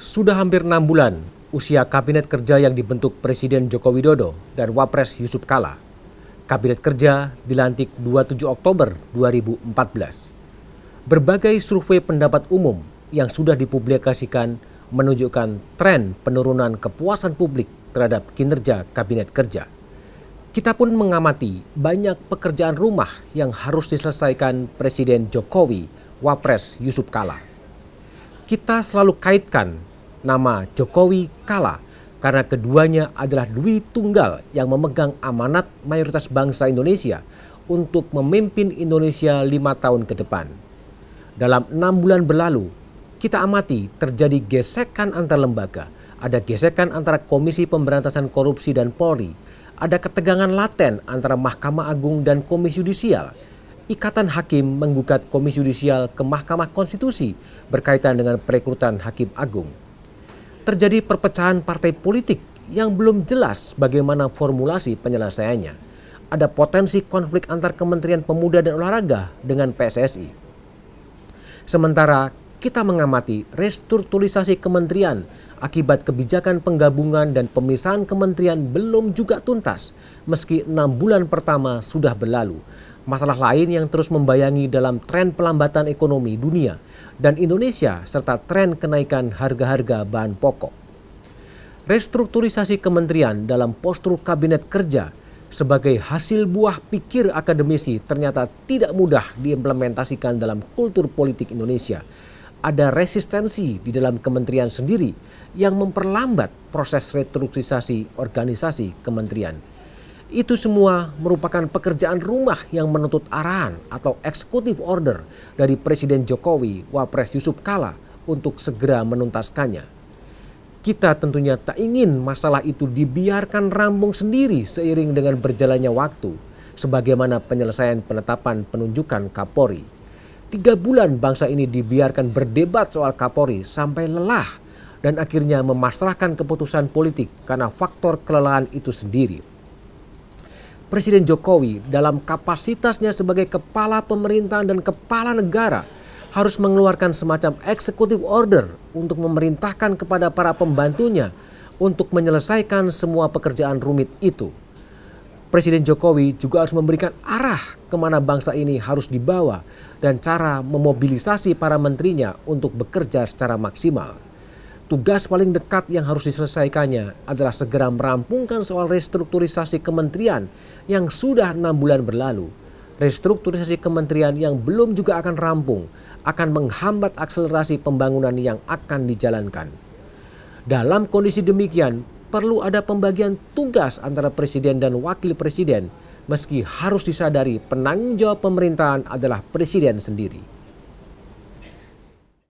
Sudah hampir enam bulan usia Kabinet Kerja yang dibentuk Presiden Joko Widodo dan Wapres Yusuf Kala. Kabinet Kerja dilantik 27 Oktober 2014. Berbagai survei pendapat umum yang sudah dipublikasikan menunjukkan tren penurunan kepuasan publik terhadap kinerja Kabinet Kerja. Kita pun mengamati banyak pekerjaan rumah yang harus diselesaikan Presiden Jokowi, Wapres Yusuf Kala. Kita selalu kaitkan nama Jokowi kalah karena keduanya adalah Dwi Tunggal yang memegang amanat mayoritas bangsa Indonesia untuk memimpin Indonesia lima tahun ke depan. Dalam enam bulan berlalu, kita amati terjadi gesekan antar lembaga, ada gesekan antara Komisi Pemberantasan Korupsi dan Polri, ada ketegangan laten antara Mahkamah Agung dan Komisi Yudisial. Ikatan Hakim menggugat Komisi Yudisial ke Mahkamah Konstitusi berkaitan dengan perekrutan Hakim Agung terjadi perpecahan partai politik yang belum jelas bagaimana formulasi penyelesaiannya. Ada potensi konflik antar Kementerian Pemuda dan Olahraga dengan PSSI. Sementara kita mengamati restrukturisasi kementerian akibat kebijakan penggabungan dan pemisahan kementerian belum juga tuntas meski enam bulan pertama sudah berlalu masalah lain yang terus membayangi dalam tren pelambatan ekonomi dunia dan Indonesia serta tren kenaikan harga-harga bahan pokok. Restrukturisasi kementerian dalam postur kabinet kerja sebagai hasil buah pikir akademisi ternyata tidak mudah diimplementasikan dalam kultur politik Indonesia. Ada resistensi di dalam kementerian sendiri yang memperlambat proses restrukturisasi organisasi kementerian. Itu semua merupakan pekerjaan rumah yang menuntut arahan atau executive order dari Presiden Jokowi, Wapres Yusuf Kala untuk segera menuntaskannya. Kita tentunya tak ingin masalah itu dibiarkan rambung sendiri seiring dengan berjalannya waktu, sebagaimana penyelesaian penetapan penunjukan Kapolri. Tiga bulan bangsa ini dibiarkan berdebat soal Kapolri sampai lelah dan akhirnya memasrahkan keputusan politik karena faktor kelelahan itu sendiri. Presiden Jokowi dalam kapasitasnya sebagai kepala pemerintahan dan kepala negara harus mengeluarkan semacam eksekutif order untuk memerintahkan kepada para pembantunya untuk menyelesaikan semua pekerjaan rumit itu. Presiden Jokowi juga harus memberikan arah kemana bangsa ini harus dibawa dan cara memobilisasi para menterinya untuk bekerja secara maksimal. Tugas paling dekat yang harus diselesaikannya adalah segera merampungkan soal restrukturisasi kementerian yang sudah enam bulan berlalu. Restrukturisasi kementerian yang belum juga akan rampung akan menghambat akselerasi pembangunan yang akan dijalankan. Dalam kondisi demikian, perlu ada pembagian tugas antara presiden dan wakil presiden meski harus disadari penanggung jawab pemerintahan adalah presiden sendiri.